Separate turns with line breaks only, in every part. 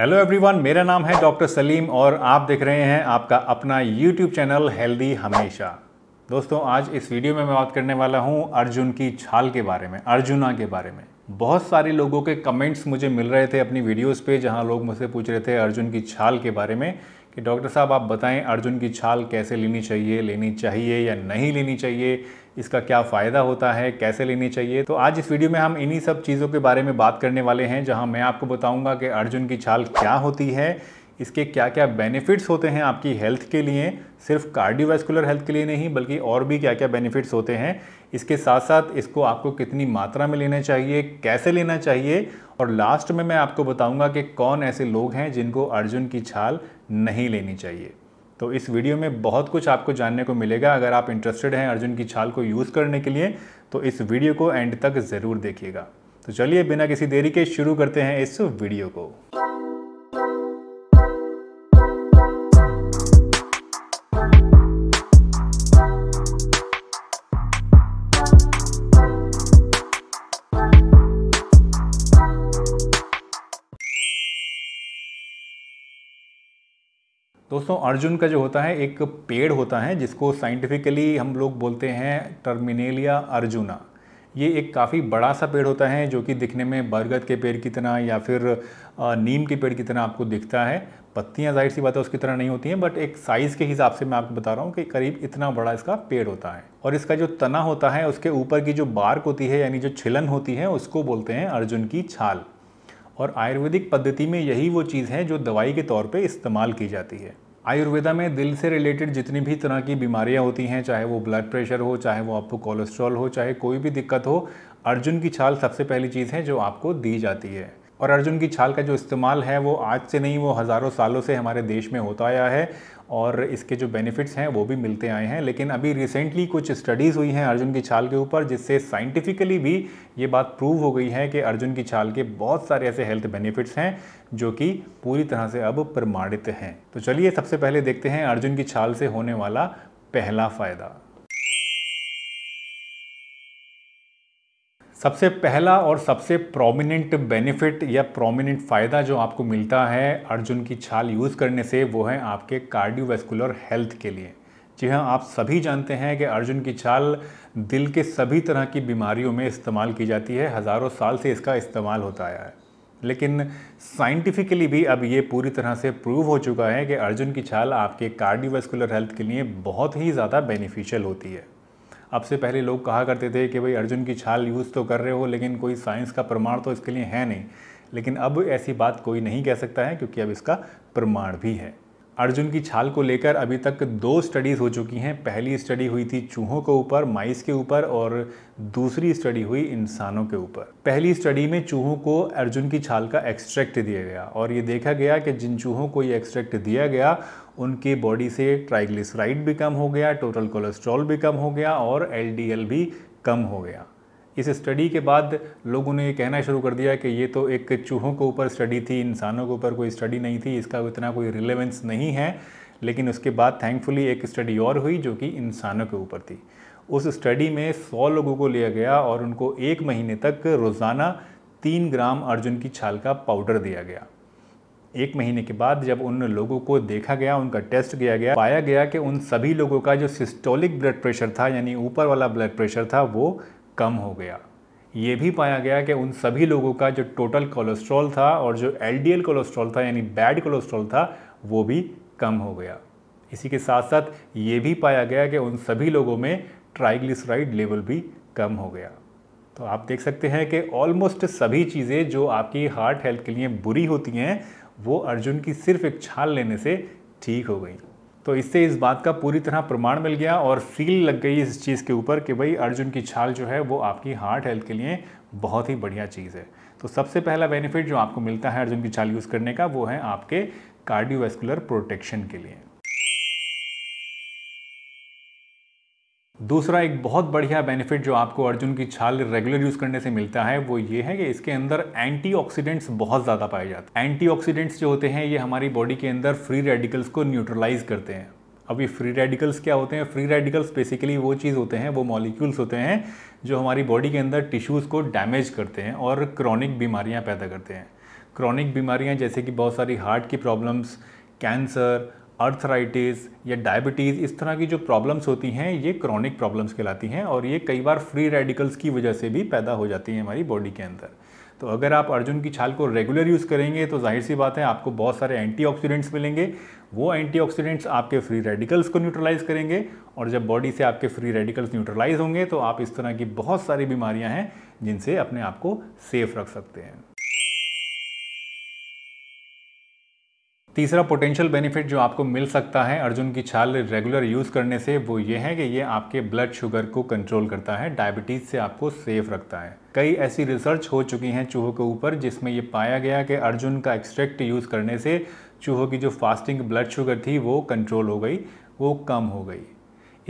hello everyone मेरा नाम है डॉक्टर सलीम और आप देख रहे हैं आपका अपना यूट्यूब चैनल हेल्दी हमेशा दोस्तों आज इस वीडियो में मैं बात करने वाला हूं अर्जुन की छाल के बारे में अर्जुना के बारे में बहुत सारे लोगों के कमेंट्स मुझे मिल रहे थे अपनी वीडियोस पे जहां लोग मुझसे पूछ रहे थे अर्जुन की छाल के बारे में कि डॉक्टर साहब आप बताएं अर्जुन की छाल कैसे लेनी चाहिए लेनी चाहिए या नहीं लेनी चाहिए इसका क्या फ़ायदा होता है कैसे लेनी चाहिए तो आज इस वीडियो में हम इन्हीं सब चीज़ों के बारे में बात करने वाले हैं जहाँ मैं आपको बताऊँगा कि अर्जुन की छाल क्या होती है इसके क्या क्या बेनिफिट्स होते हैं आपकी हेल्थ के लिए सिर्फ कार्डियोवैस्कुलर हेल्थ के लिए नहीं बल्कि और भी क्या क्या बेनिफिट्स होते हैं इसके साथ साथ इसको आपको कितनी मात्रा में लेना चाहिए कैसे लेना चाहिए और लास्ट में मैं आपको बताऊंगा कि कौन ऐसे लोग हैं जिनको अर्जुन की छाल नहीं लेनी चाहिए तो इस वीडियो में बहुत कुछ आपको जानने को मिलेगा अगर आप इंटरेस्टेड हैं अर्जुन की छाल को यूज़ करने के लिए तो इस वीडियो को एंड तक ज़रूर देखिएगा तो चलिए बिना किसी देरी के शुरू करते हैं इस वीडियो को दोस्तों अर्जुन का जो होता है एक पेड़ होता है जिसको साइंटिफिकली हम लोग बोलते हैं टर्मिनेलिया अर्जुना ये एक काफ़ी बड़ा सा पेड़ होता है जो कि दिखने में बरगद के पेड़ की तरह या फिर नीम के पेड़ की तरह आपको दिखता है पत्तियां जाहिर सी बात है उसकी तरह नहीं होती हैं बट एक साइज़ के हिसाब से मैं आपको बता रहा हूँ कि करीब इतना बड़ा इसका पेड़ होता है और इसका जो तना होता है उसके ऊपर की जो बार्क होती है यानी जो छिलन होती है उसको बोलते हैं अर्जुन की छाल और आयुर्वेदिक पद्धति में यही वो चीज़ है जो दवाई के तौर पर इस्तेमाल की जाती है आयुर्वेदा में दिल से रिलेटेड जितनी भी तरह की बीमारियां होती हैं चाहे वो ब्लड प्रेशर हो चाहे वो आपको कोलेस्ट्रॉल हो चाहे कोई भी दिक्कत हो अर्जुन की छाल सबसे पहली चीज़ है जो आपको दी जाती है और अर्जुन की छाल का जो इस्तेमाल है वो आज से नहीं वो हज़ारों सालों से हमारे देश में होता आया है और इसके जो बेनिफिट्स हैं वो भी मिलते आए हैं लेकिन अभी रिसेंटली कुछ स्टडीज़ हुई हैं अर्जुन की छाल के ऊपर जिससे साइंटिफिकली भी ये बात प्रूव हो गई है कि अर्जुन की छाल के बहुत सारे ऐसे हेल्थ बेनिफिट्स हैं जो कि पूरी तरह से अब प्रमाणित हैं तो चलिए सबसे पहले देखते हैं अर्जुन की छाल से होने वाला पहला फ़ायदा सबसे पहला और सबसे प्रोमिनेंट बेनिफिट या प्रोमिनेंट फ़ायदा जो आपको मिलता है अर्जुन की छाल यूज़ करने से वो है आपके कार्डियोवैस्कुलर हेल्थ के लिए जी हाँ आप सभी जानते हैं कि अर्जुन की छाल दिल के सभी तरह की बीमारियों में इस्तेमाल की जाती है हज़ारों साल से इसका इस्तेमाल होता आया है लेकिन साइंटिफिकली भी अब ये पूरी तरह से प्रूव हो चुका है कि अर्जुन की छाल आपके कार्डियोवैस्कुलर हेल्थ के लिए बहुत ही ज़्यादा बेनिफिशियल होती है अब से पहले लोग कहा करते थे कि भाई अर्जुन की छाल यूज़ तो कर रहे हो लेकिन कोई साइंस का प्रमाण तो इसके लिए है नहीं लेकिन अब ऐसी बात कोई नहीं कह सकता है क्योंकि अब इसका प्रमाण भी है अर्जुन की छाल को लेकर अभी तक दो स्टडीज़ हो चुकी हैं पहली स्टडी हुई थी चूहों के ऊपर माइस के ऊपर और दूसरी स्टडी हुई इंसानों के ऊपर पहली स्टडी में चूहों को अर्जुन की छाल का एक्सट्रैक्ट दिया गया और ये देखा गया कि जिन चूहों को ये एक्सट्रैक्ट दिया गया उनके बॉडी से ट्राइग्लिसराइड भी कम हो गया टोटल कोलेस्ट्रॉल भी कम हो गया और एलडीएल भी कम हो गया इस स्टडी के बाद लोगों ने ये कहना शुरू कर दिया कि ये तो एक चूहों के ऊपर स्टडी थी इंसानों के ऊपर कोई स्टडी नहीं थी इसका इतना कोई रिलेवेंस नहीं है लेकिन उसके बाद थैंकफुली एक स्टडी और हुई जो कि इंसानों के ऊपर थी उस स्टडी में 100 लोगों को लिया गया और उनको एक महीने तक रोज़ाना तीन ग्राम अर्जुन की छाल का पाउडर दिया गया एक महीने के बाद जब उन लोगों को देखा गया उनका टेस्ट किया गया पाया गया कि उन सभी लोगों का जो सिस्टोलिक ब्लड प्रेशर था यानी ऊपर वाला ब्लड प्रेशर था वो कम हो गया ये भी पाया गया कि उन सभी लोगों का जो टोटल कोलेस्ट्रॉल था और जो एल कोलेस्ट्रॉल था यानी बैड कोलेस्ट्रॉल था वो भी कम हो गया इसी के साथ साथ ये भी पाया गया कि उन सभी लोगों में ट्राइग्लिसराइड लेवल भी कम हो गया तो आप देख सकते हैं कि ऑलमोस्ट सभी चीज़ें जो आपकी हार्ट हेल्थ के लिए बुरी होती हैं वो अर्जुन की सिर्फ एक छाल लेने से ठीक हो गई तो इससे इस बात का पूरी तरह प्रमाण मिल गया और फील लग गई इस चीज़ के ऊपर कि भाई अर्जुन की छाल जो है वो आपकी हार्ट हेल्थ के लिए बहुत ही बढ़िया चीज़ है तो सबसे पहला बेनिफिट जो आपको मिलता है अर्जुन की छाल यूज़ करने का वो है आपके कार्डियोवेस्कुलर प्रोटेक्शन के लिए दूसरा एक बहुत बढ़िया बेनिफिट जो आपको अर्जुन की छाल रेगुलर यूज़ करने से मिलता है वो ये है कि इसके अंदर एंटीऑक्सीडेंट्स बहुत ज़्यादा पाए जाते हैं एंटीऑक्सीडेंट्स जो होते हैं ये हमारी बॉडी के अंदर फ्री रेडिकल्स को न्यूट्रलाइज करते हैं अब ये फ्री रेडिकल्स क्या होते हैं फ्री रेडिकल्स बेसिकली वो चीज़ होते हैं वो मॉलिक्यूल्स होते हैं जो हमारी बॉडी के अंदर टिश्यूज़ को डैमेज करते हैं और क्रॉनिक बीमारियाँ पैदा करते हैं क्रॉनिक बीमारियाँ जैसे कि बहुत सारी हार्ट की प्रॉब्लम्स कैंसर अर्थराइटिस या डायबिटीज़ इस तरह की जो प्रॉब्लम्स होती हैं ये क्रॉनिक प्रॉब्लम्स कहलाती हैं और ये कई बार फ्री रेडिकल्स की वजह से भी पैदा हो जाती हैं हमारी बॉडी के अंदर तो अगर आप अर्जुन की छाल को रेगुलर यूज़ करेंगे तो जाहिर सी बात है आपको बहुत सारे एंटीऑक्सीडेंट्स मिलेंगे वो एंटीऑक्सीडेंट्स आपके फ्री रेडिकल्स को न्यूट्रलाइज करेंगे और जब बॉडी से आपके फ्री रेडिकल्स न्यूट्रलाइज होंगे तो आप इस तरह की बहुत सारी बीमारियाँ हैं जिनसे अपने आप को सेफ रख सकते हैं तीसरा पोटेंशियल बेनिफिट जो आपको मिल सकता है अर्जुन की छाल रेगुलर यूज़ करने से वो ये है कि ये आपके ब्लड शुगर को कंट्रोल करता है डायबिटीज़ से आपको सेफ रखता है कई ऐसी रिसर्च हो चुकी हैं चूहों के ऊपर जिसमें ये पाया गया कि अर्जुन का एक्सट्रैक्ट यूज़ करने से चूहों की जो फास्टिंग ब्लड शुगर थी वो कंट्रोल हो गई वो कम हो गई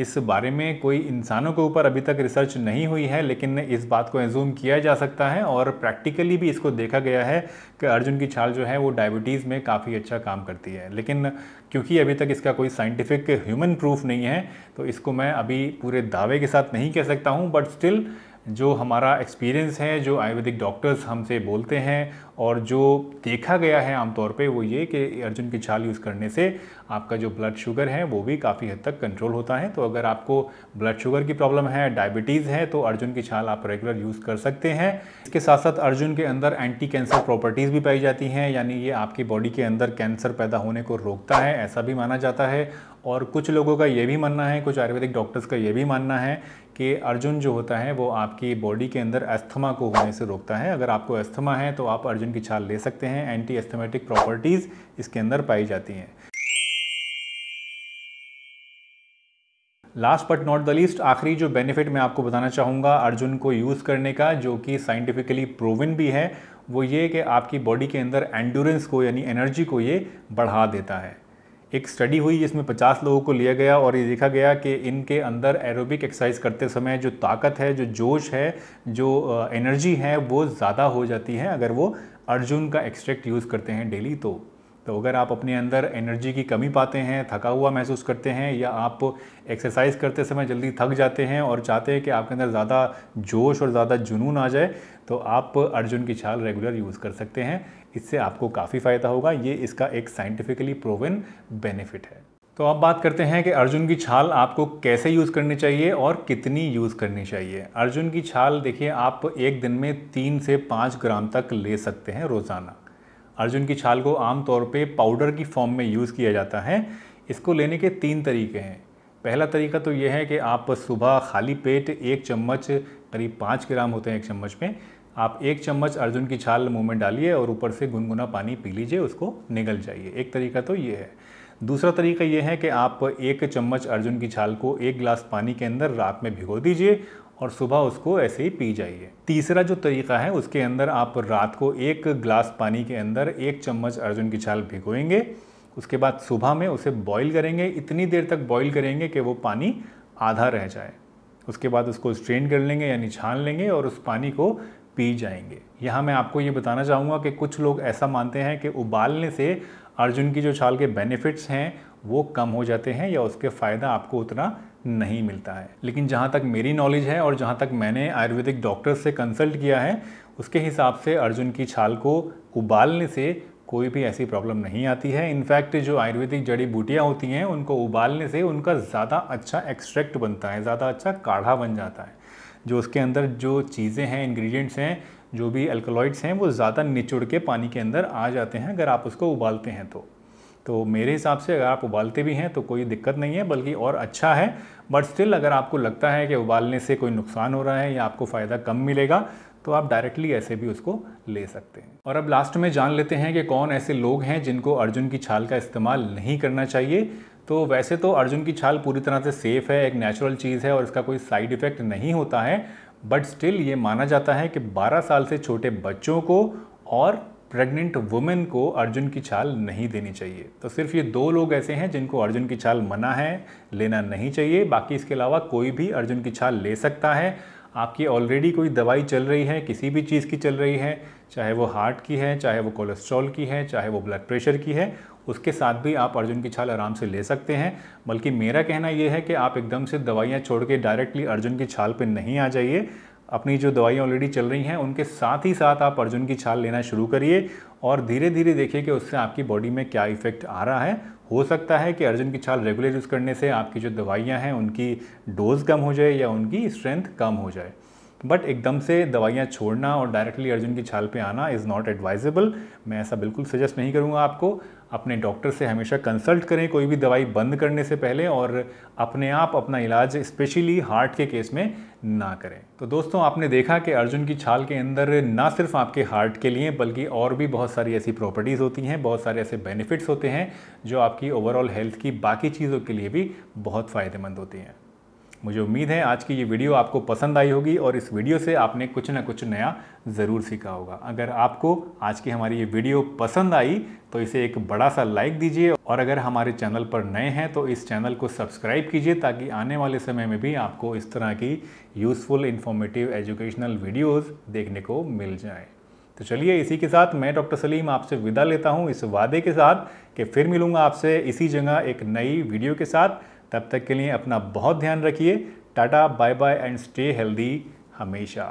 इस बारे में कोई इंसानों के ऊपर अभी तक रिसर्च नहीं हुई है लेकिन इस बात को एज्यूम किया जा सकता है और प्रैक्टिकली भी इसको देखा गया है कि अर्जुन की छाल जो है वो डायबिटीज़ में काफ़ी अच्छा काम करती है लेकिन क्योंकि अभी तक इसका कोई साइंटिफिक ह्यूमन प्रूफ नहीं है तो इसको मैं अभी पूरे दावे के साथ नहीं कह सकता हूँ बट स्टिल जो हमारा एक्सपीरियंस है जो आयुर्वेदिक डॉक्टर्स हमसे बोलते हैं और जो देखा गया है आमतौर पे वो ये कि अर्जुन की छाल यूज़ करने से आपका जो ब्लड शुगर है वो भी काफ़ी हद तक कंट्रोल होता है तो अगर आपको ब्लड शुगर की प्रॉब्लम है डायबिटीज़ है तो अर्जुन की छाल आप रेगुलर यूज़ कर सकते हैं इसके साथ साथ अर्जुन के अंदर एंटी कैंसर प्रॉपर्टीज़ भी पाई जाती हैं यानी ये आपकी बॉडी के अंदर कैंसर पैदा होने को रोकता है ऐसा भी माना जाता है और कुछ लोगों का ये भी मानना है कुछ आयुर्वेदिक डॉक्टर्स का ये भी मानना है कि अर्जुन जो होता है वो आपकी बॉडी के अंदर अस्थमा को होने से रोकता है अगर आपको अस्थमा है तो आप अर्जुन की छाल ले सकते हैं एंटी एस्थमेटिक प्रॉपर्टीज़ इसके अंदर पाई जाती हैं last but not the least आखिरी जो बेनिफिट मैं आपको बताना चाहूँगा अर्जुन को यूज़ करने का जो कि साइंटिफिकली प्रोविन भी है वो ये कि आपकी बॉडी के अंदर एंडोरेंस को यानी एनर्जी को ये बढ़ा देता है एक स्टडी हुई जिसमें 50 लोगों को लिया गया और ये देखा गया कि इनके अंदर एरोबिक एक्सरसाइज करते समय जो ताकत है जो जोश है जो एनर्जी है वो ज़्यादा हो जाती है अगर वो अर्जुन का एक्सट्रैक्ट यूज़ करते हैं डेली तो तो अगर आप अपने अंदर एनर्जी की कमी पाते हैं थका हुआ महसूस करते हैं या आप एक्सरसाइज करते समय जल्दी थक जाते हैं और चाहते हैं कि आपके अंदर ज़्यादा जोश और ज़्यादा जुनून आ जाए तो आप अर्जुन की छाल रेगुलर यूज़ कर सकते हैं इससे आपको काफ़ी फ़ायदा होगा ये इसका एक साइंटिफिकली प्रोवन बेनिफिट है तो अब बात करते हैं कि अर्जुन की छाल आपको कैसे यूज़ करनी चाहिए और कितनी यूज़ करनी चाहिए अर्जुन की छाल देखिए आप एक दिन में तीन से पाँच ग्राम तक ले सकते हैं रोज़ाना अर्जुन की छाल को आमतौर पे पाउडर की फॉर्म में यूज़ किया जाता है इसको लेने के तीन तरीके हैं पहला तरीका तो यह है कि आप सुबह खाली पेट एक चम्मच करीब पाँच ग्राम होते हैं एक चम्मच में आप एक चम्मच अर्जुन की छाल मुंह में डालिए और ऊपर से गुनगुना पानी पी लीजिए उसको निगल जाइए एक तरीका तो ये है दूसरा तरीका यह है कि आप एक चम्मच अर्जुन की छाल को एक गिलास पानी के अंदर रात में भिगो दीजिए और सुबह उसको ऐसे ही पी जाइए तीसरा जो तरीका है उसके अंदर आप रात को एक ग्लास पानी के अंदर एक चम्मच अर्जुन की छाल भिगोएंगे उसके बाद सुबह में उसे बॉईल करेंगे इतनी देर तक बॉईल करेंगे कि वो पानी आधा रह जाए उसके बाद उसको स्ट्रेन कर लेंगे यानी छान लेंगे और उस पानी को पी जाएंगे यहाँ मैं आपको ये बताना चाहूँगा कि कुछ लोग ऐसा मानते हैं कि उबालने से अर्जुन की जो छाल के बेनिफिट्स हैं वो कम हो जाते हैं या उसके फ़ायदा आपको उतना नहीं मिलता है लेकिन जहाँ तक मेरी नॉलेज है और जहाँ तक मैंने आयुर्वेदिक डॉक्टर से कंसल्ट किया है उसके हिसाब से अर्जुन की छाल को उबालने से कोई भी ऐसी प्रॉब्लम नहीं आती है इनफैक्ट जो आयुर्वेदिक जड़ी बूटियाँ होती हैं उनको उबालने से उनका ज़्यादा अच्छा एक्सट्रैक्ट बनता है ज़्यादा अच्छा काढ़ा बन जाता है जो उसके अंदर जो चीज़ें हैं इंग्रेडिएंट्स हैं जो भी अल्कोलॉइड्स हैं वो ज़्यादा निचुड़ के पानी के अंदर आ जाते हैं अगर आप उसको उबालते हैं तो तो मेरे हिसाब से अगर आप उबालते भी हैं तो कोई दिक्कत नहीं है बल्कि और अच्छा है बट स्टिल अगर आपको लगता है कि उबालने से कोई नुकसान हो रहा है या आपको फ़ायदा कम मिलेगा तो आप डायरेक्टली ऐसे भी उसको ले सकते हैं और अब लास्ट में जान लेते हैं कि कौन ऐसे लोग हैं जिनको अर्जुन की छाल का इस्तेमाल नहीं करना चाहिए तो वैसे तो अर्जुन की छाल पूरी तरह से सेफ़ है एक नेचुरल चीज़ है और इसका कोई साइड इफ़ेक्ट नहीं होता है बट स्टिल ये माना जाता है कि 12 साल से छोटे बच्चों को और प्रेग्नेंट वुमेन को अर्जुन की छाल नहीं देनी चाहिए तो सिर्फ ये दो लोग ऐसे हैं जिनको अर्जुन की छाल मना है लेना नहीं चाहिए बाकी इसके अलावा कोई भी अर्जुन की छाल ले सकता है आपकी ऑलरेडी कोई दवाई चल रही है किसी भी चीज़ की चल रही है चाहे वो हार्ट की है चाहे वो कोलेस्ट्रॉल की है चाहे वो ब्लड प्रेशर की है उसके साथ भी आप अर्जुन की छाल आराम से ले सकते हैं बल्कि मेरा कहना ये है कि आप एकदम से दवाइयाँ छोड़ के डायरेक्टली अर्जुन की छाल पर नहीं आ जाइए अपनी जो दवाइयाँ ऑलरेडी चल रही हैं उनके साथ ही साथ आप अर्जुन की छाल लेना शुरू करिए और धीरे धीरे देखिए कि उससे आपकी बॉडी में क्या इफेक्ट आ रहा है हो सकता है कि अर्जुन की छाल रेगुलर यूज़ करने से आपकी जो दवाइयाँ हैं उनकी डोज कम हो जाए या उनकी स्ट्रेंथ कम हो जाए बट एकदम से दवाइयाँ छोड़ना और डायरेक्टली अर्जुन की छाल पे आना इज़ नॉट एडवाइजेबल मैं ऐसा बिल्कुल सजेस्ट नहीं करूँगा आपको अपने डॉक्टर से हमेशा कंसल्ट करें कोई भी दवाई बंद करने से पहले और अपने आप अपना इलाज स्पेशली हार्ट के केस में ना करें तो दोस्तों आपने देखा कि अर्जुन की छाल के अंदर ना सिर्फ आपके हार्ट के लिए बल्कि और भी बहुत सारी ऐसी प्रॉपर्टीज़ होती हैं बहुत सारे ऐसे बेनिफिट्स होते हैं जो आपकी ओवरऑल हेल्थ की बाकी चीज़ों के लिए भी बहुत फ़ायदेमंद होती हैं मुझे उम्मीद है आज की ये वीडियो आपको पसंद आई होगी और इस वीडियो से आपने कुछ ना कुछ नया ज़रूर सीखा होगा अगर आपको आज की हमारी ये वीडियो पसंद आई तो इसे एक बड़ा सा लाइक दीजिए और अगर हमारे चैनल पर नए हैं तो इस चैनल को सब्सक्राइब कीजिए ताकि आने वाले समय में भी आपको इस तरह की यूज़फुल इन्फॉर्मेटिव एजुकेशनल वीडियोज़ देखने को मिल जाए तो चलिए इसी के साथ मैं डॉक्टर सलीम आपसे विदा लेता हूँ इस वादे के साथ कि फिर मिलूँगा आपसे इसी जगह एक नई वीडियो के साथ तब तक के लिए अपना बहुत ध्यान रखिए tata bye bye and stay healthy हमेशा